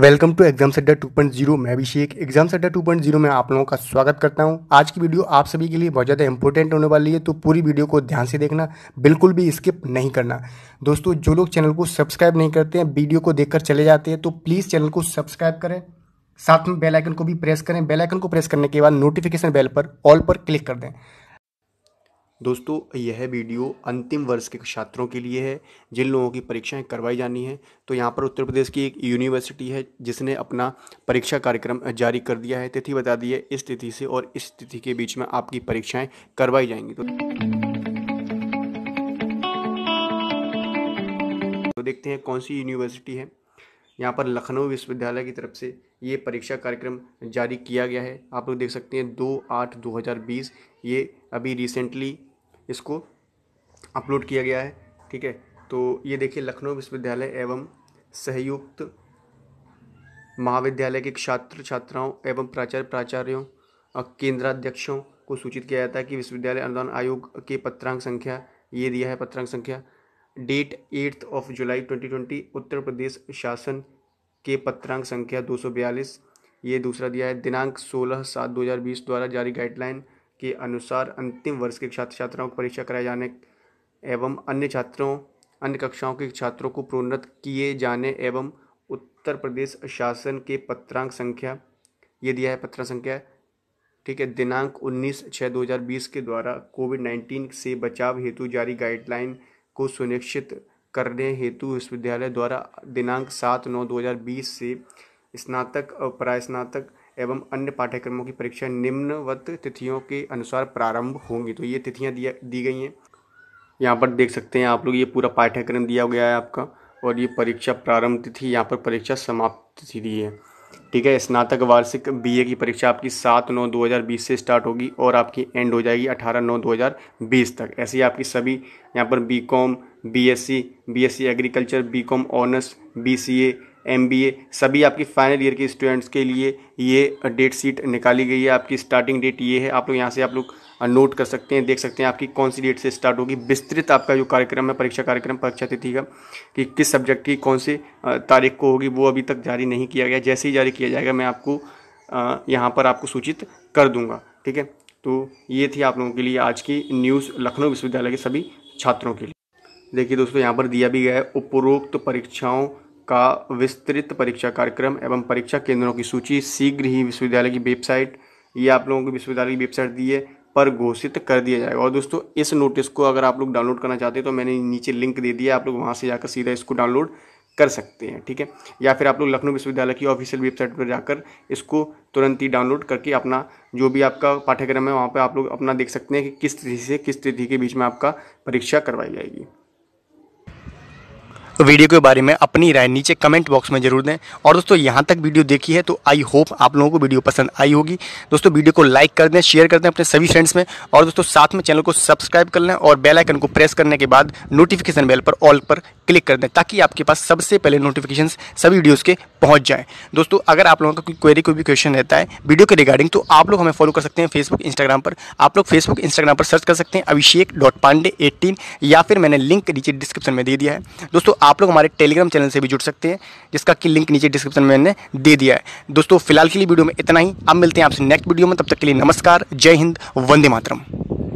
welcome to exam centre 2.0 मैं अभिषेक exam centre 2.0 में आप लोगों का स्वागत करता हूं आज की वीडियो आप सभी के लिए बहुत ज़्यादा इंपॉर्टेंट होने वाली है तो पूरी वीडियो को ध्यान से देखना बिल्कुल भी स्किप नहीं करना दोस्तों जो लोग चैनल को सब्सक्राइब नहीं करते हैं वीडियो को देखकर चले जाते हैं तो प्लीज़ चैनल को सब्सक्राइब करें साथ में बेलाइकन को भी प्रेस करें बेलाइकन को प्रेस करने के बाद नोटिफिकेशन बेल पर ऑल पर क्लिक कर दें दोस्तों यह वीडियो अंतिम वर्ष के छात्रों के लिए है जिन लोगों की परीक्षाएं करवाई जानी है तो यहाँ पर उत्तर प्रदेश की एक यूनिवर्सिटी है जिसने अपना परीक्षा कार्यक्रम जारी कर दिया है तिथि बता दी है इस तिथि से और इस तिथि के बीच में आपकी परीक्षाएं करवाई जाएंगी तो तो देखते हैं कौन सी यूनिवर्सिटी है यहाँ पर लखनऊ विश्वविद्यालय की तरफ से ये परीक्षा कार्यक्रम जारी किया गया है आप लोग देख सकते हैं दो आठ दो हज़ार बीस ये अभी रिसेंटली इसको अपलोड किया गया है ठीक है तो ये देखिए लखनऊ विश्वविद्यालय एवं सहयुक्त महाविद्यालय के छात्र छात्राओं एवं प्राचार्य प्राचार्यों केंद्राध्यक्षों को सूचित किया जाता है कि विश्वविद्यालय अनुदान आयोग के पत्रांक संख्या ये दिया है पत्रांक संख्या date eighth of July 2020 Uttar Pradesh शासन के पत्रांक संख्या 242 ये दूसरा दिया है दिनांक 16 सात 2020 द्वारा जारी गाइडलाइन के अनुसार अंतिम वर्ष के छात्र छात्राओं को परीक्षा कराए जाने एवं अन्य छात्रों अन्य कक्षाओं के छात्रों को प्रोन्नत किए जाने एवं उत्तर प्रदेश शासन के पत्रांक संख्या ये दिया है पत्रांक संख्या ठीक है दिनांक 19 छः 2020 के द्वारा कोविड 19 से बचाव हेतु जारी गाइडलाइन को सुनिश्चित करने हेतु विश्वविद्यालय द्वारा दिनांक सात नौ 2020 से स्नातक और प्रायस्नातक एवं अन्य पाठ्यक्रमों की परीक्षा निम्नवत तिथियों के अनुसार प्रारंभ होंगी तो ये तिथियाँ दिया दी गई हैं यहाँ पर देख सकते हैं आप लोग ये पूरा पाठ्यक्रम दिया गया है आपका और ये परीक्षा प्रारंभ तिथि यहाँ पर परीक्षा समाप्त तिथि दी है ठीक है स्नातक वार्षिक बीए की परीक्षा आपकी सात नौ दो हज़ार बीस से स्टार्ट होगी और आपकी एंड हो जाएगी अठारह नौ दो हज़ार बीस तक ऐसे ही आपकी सभी यहाँ पर B com B S C B S C agriculture B com honours B C A M सभी आपकी फाइनल ईयर के स्टूडेंट्स के लिए ये डेट शीट निकाली गई है आपकी स्टार्टिंग डेट ये है आप लोग यहाँ से आप लोग नोट कर सकते हैं देख सकते हैं आपकी कौन सी डेट से स्टार्ट होगी विस्तृत आपका जो कार्यक्रम है परीक्षा कार्यक्रम परीक्षा तिथि का कि किस सब्जेक्ट की कौन सी तारीख को होगी वो अभी तक जारी नहीं किया गया जैसे ही जारी किया जाएगा मैं आपको यहाँ पर आपको सूचित कर दूँगा ठीक है तो ये थी आप लोगों के लिए आज की न्यूज़ लखनऊ विश्वविद्यालय के सभी छात्रों के लिए देखिए दोस्तों यहाँ पर दिया भी गया है उपरोक्त परीक्षाओं का विस्तृत परीक्षा कार्यक्रम एवं परीक्षा केंद्रों की सूची शीघ्र ही विश्वविद्यालय की वेबसाइट ये आप लोगों की विश्वविद्यालय की वेबसाइट दी है पर घोषित कर दिया जाएगा और दोस्तों इस नोटिस को अगर आप लोग डाउनलोड करना चाहते हैं तो मैंने नीचे लिंक दे दिया आप लोग वहाँ से जाकर सीधा इसको डाउनलोड कर सकते हैं ठीक है या फिर आप लोग लखनऊ विश्वविद्यालय की ऑफिशियल वेबसाइट पर जाकर इसको तुरंत ही डाउनलोड करके अपना जो भी आपका पाठ्यक्रम है वहाँ पर आप लोग अपना देख सकते हैं कि किस तिथि से किस तिथि के बीच में आपका परीक्षा करवाई जाएगी तो वीडियो के बारे में अपनी राय नीचे कमेंट बॉक्स में जरूर दें और दोस्तों यहाँ तक वीडियो देखी है तो आई होप आप लोगों को वीडियो पसंद आई होगी दोस्तों वीडियो को लाइक कर दें शेयर कर दें अपने सभी फ्रेंड्स में और दोस्तों साथ में चैनल को सब्सक्राइब कर लें और बेल आइकन को प्रेस करने के बाद नोटिफिकेशन बेल पर ऑल पर क्लिक कर दें ताकि आपके पास सबसे पहले नोटिफिकेशन सभी वीडियोज़ के पहुँच जाएँ दोस्तों अगर आप लोगों का कोई क्वेरी कोई भी क्वेश्चन रहता है वीडियो के रिगार्डिंग तो आप लोग हमें फॉलो कर सकते हैं फेसबुक इंस्टाग्राम पर आप लोग फेसबुक इंस्टाग्राम पर सर्च कर सकते हैं अभिषेक डॉट पांडे एट्टीन या फिर मैंने लिंक नीचे डिस्क्रिप्शन में दे दिया है दोस्तों आप लोग हमारे टेलीग्राम चैनल से भी जुड़ सकते हैं जिसका कि लिंक नीचे डिस्क्रिप्शन में मैंने दे दिया है दोस्तों फिलहाल के लिए वीडियो में इतना ही अब मिलते हैं आपसे नेक्स्ट वीडियो में तब तक के लिए नमस्कार जय हिंद वंदे मातरम